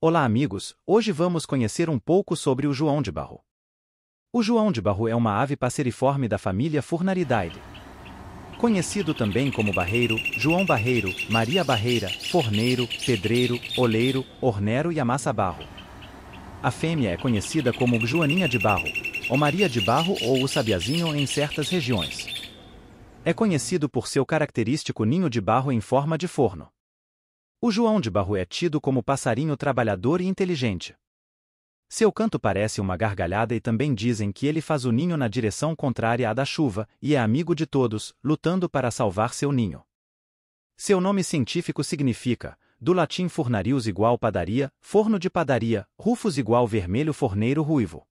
Olá amigos, hoje vamos conhecer um pouco sobre o João de Barro. O João de Barro é uma ave passeriforme da família Furnaridae. Conhecido também como barreiro, João Barreiro, Maria Barreira, forneiro, pedreiro, oleiro, hornero e amassa-barro. A fêmea é conhecida como Joaninha de Barro, ou Maria de Barro ou o Sabiazinho em certas regiões. É conhecido por seu característico ninho de barro em forma de forno. O João de Barro é tido como passarinho trabalhador e inteligente. Seu canto parece uma gargalhada e também dizem que ele faz o ninho na direção contrária à da chuva e é amigo de todos, lutando para salvar seu ninho. Seu nome científico significa, do latim fornarius igual padaria, forno de padaria, rufus igual vermelho forneiro ruivo.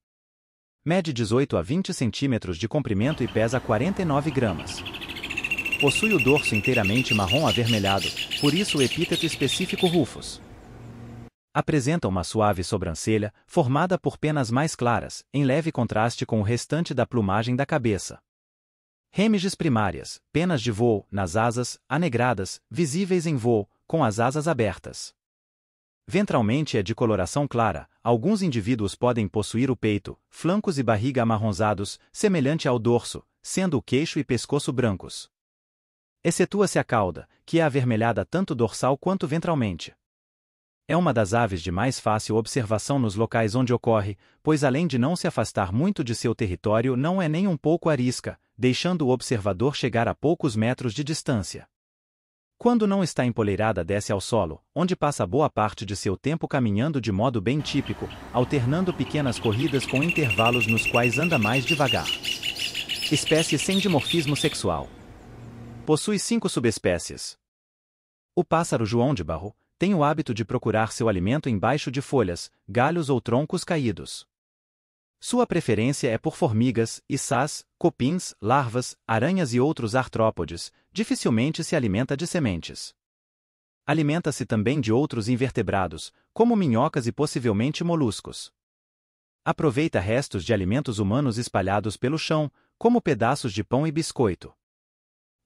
Mede 18 a 20 centímetros de comprimento e pesa 49 gramas. Possui o dorso inteiramente marrom avermelhado, por isso o epíteto específico rufus. Apresenta uma suave sobrancelha, formada por penas mais claras, em leve contraste com o restante da plumagem da cabeça. Rêmiges primárias, penas de voo, nas asas, anegradas, visíveis em voo, com as asas abertas. Ventralmente é de coloração clara, alguns indivíduos podem possuir o peito, flancos e barriga amarronzados, semelhante ao dorso, sendo o queixo e pescoço brancos. Excetua-se a cauda, que é avermelhada tanto dorsal quanto ventralmente. É uma das aves de mais fácil observação nos locais onde ocorre, pois além de não se afastar muito de seu território, não é nem um pouco arisca, deixando o observador chegar a poucos metros de distância. Quando não está empoleirada, desce ao solo, onde passa boa parte de seu tempo caminhando de modo bem típico, alternando pequenas corridas com intervalos nos quais anda mais devagar. Espécie sem dimorfismo sexual possui cinco subespécies. O pássaro João de Barro tem o hábito de procurar seu alimento embaixo de folhas, galhos ou troncos caídos. Sua preferência é por formigas, içás, copins, larvas, aranhas e outros artrópodes, dificilmente se alimenta de sementes. Alimenta-se também de outros invertebrados, como minhocas e possivelmente moluscos. Aproveita restos de alimentos humanos espalhados pelo chão, como pedaços de pão e biscoito.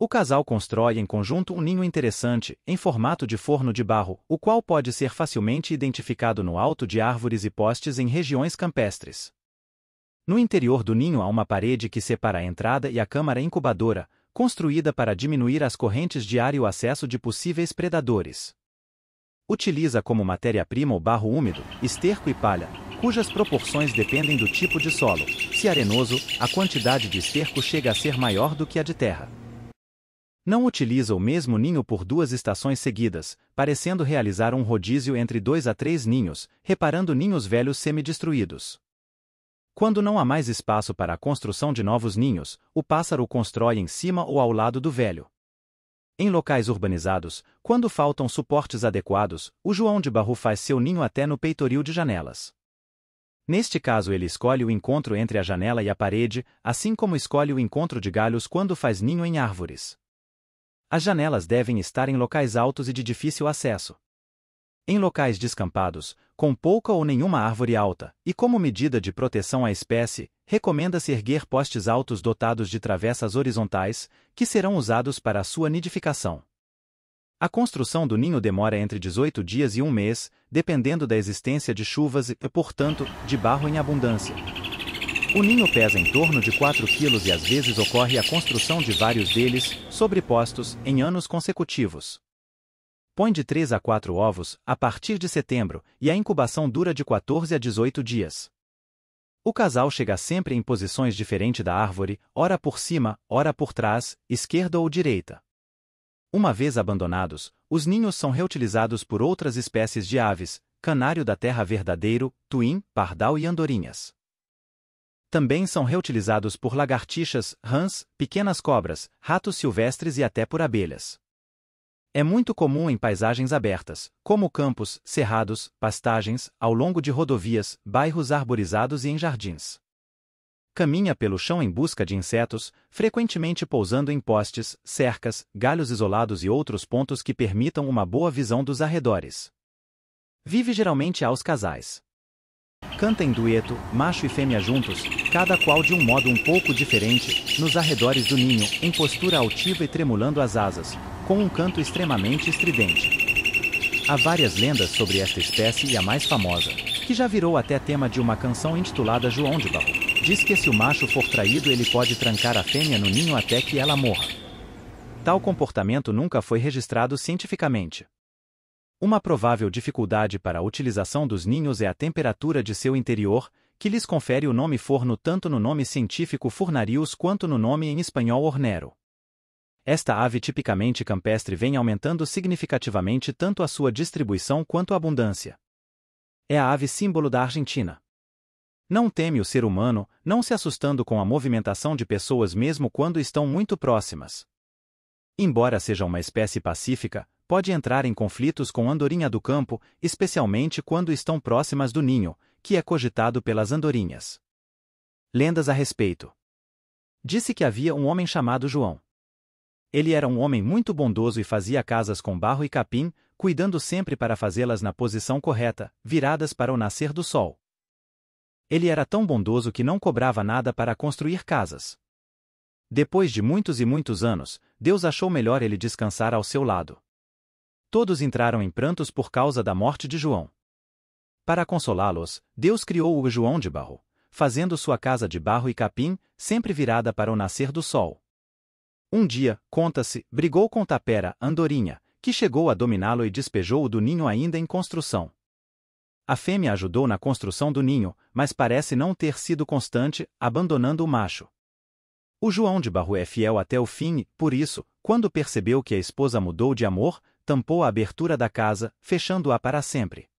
O casal constrói em conjunto um ninho interessante, em formato de forno de barro, o qual pode ser facilmente identificado no alto de árvores e postes em regiões campestres. No interior do ninho há uma parede que separa a entrada e a câmara incubadora, construída para diminuir as correntes de ar e o acesso de possíveis predadores. Utiliza como matéria-prima o barro úmido, esterco e palha, cujas proporções dependem do tipo de solo. Se arenoso, a quantidade de esterco chega a ser maior do que a de terra. Não utiliza o mesmo ninho por duas estações seguidas, parecendo realizar um rodízio entre dois a três ninhos, reparando ninhos velhos semi-destruídos. Quando não há mais espaço para a construção de novos ninhos, o pássaro constrói em cima ou ao lado do velho. Em locais urbanizados, quando faltam suportes adequados, o João de Barro faz seu ninho até no peitoril de janelas. Neste caso, ele escolhe o encontro entre a janela e a parede, assim como escolhe o encontro de galhos quando faz ninho em árvores. As janelas devem estar em locais altos e de difícil acesso. Em locais descampados, com pouca ou nenhuma árvore alta, e como medida de proteção à espécie, recomenda-se erguer postes altos dotados de travessas horizontais, que serão usados para a sua nidificação. A construção do ninho demora entre 18 dias e um mês, dependendo da existência de chuvas e, portanto, de barro em abundância. O ninho pesa em torno de 4 quilos e às vezes ocorre a construção de vários deles, sobrepostos, em anos consecutivos. Põe de 3 a 4 ovos a partir de setembro e a incubação dura de 14 a 18 dias. O casal chega sempre em posições diferentes da árvore, ora por cima, ora por trás, esquerda ou direita. Uma vez abandonados, os ninhos são reutilizados por outras espécies de aves, canário da terra verdadeiro, tuim, pardal e andorinhas também são reutilizados por lagartixas, rãs, pequenas cobras, ratos silvestres e até por abelhas. É muito comum em paisagens abertas, como campos, cerrados, pastagens, ao longo de rodovias, bairros arborizados e em jardins. Caminha pelo chão em busca de insetos, frequentemente pousando em postes, cercas, galhos isolados e outros pontos que permitam uma boa visão dos arredores. Vive geralmente aos casais canta em dueto, macho e fêmea juntos, cada qual de um modo um pouco diferente, nos arredores do ninho, em postura altiva e tremulando as asas, com um canto extremamente estridente. Há várias lendas sobre esta espécie e a mais famosa, que já virou até tema de uma canção intitulada João de Barro, diz que se o macho for traído ele pode trancar a fêmea no ninho até que ela morra. Tal comportamento nunca foi registrado cientificamente. Uma provável dificuldade para a utilização dos ninhos é a temperatura de seu interior, que lhes confere o nome forno tanto no nome científico fornarius quanto no nome em espanhol hornero. Esta ave tipicamente campestre vem aumentando significativamente tanto a sua distribuição quanto a abundância. É a ave símbolo da Argentina. Não teme o ser humano, não se assustando com a movimentação de pessoas mesmo quando estão muito próximas. Embora seja uma espécie pacífica, pode entrar em conflitos com andorinha do campo, especialmente quando estão próximas do ninho, que é cogitado pelas andorinhas. Lendas a respeito. Disse que havia um homem chamado João. Ele era um homem muito bondoso e fazia casas com barro e capim, cuidando sempre para fazê-las na posição correta, viradas para o nascer do sol. Ele era tão bondoso que não cobrava nada para construir casas. Depois de muitos e muitos anos, Deus achou melhor ele descansar ao seu lado todos entraram em prantos por causa da morte de João. Para consolá-los, Deus criou o João de barro, fazendo sua casa de barro e capim, sempre virada para o nascer do sol. Um dia, conta-se, brigou com Tapera, andorinha, que chegou a dominá-lo e despejou-o do ninho ainda em construção. A fêmea ajudou na construção do ninho, mas parece não ter sido constante, abandonando o macho. O João de Barro é fiel até o fim por isso, quando percebeu que a esposa mudou de amor, tampou a abertura da casa, fechando-a para sempre.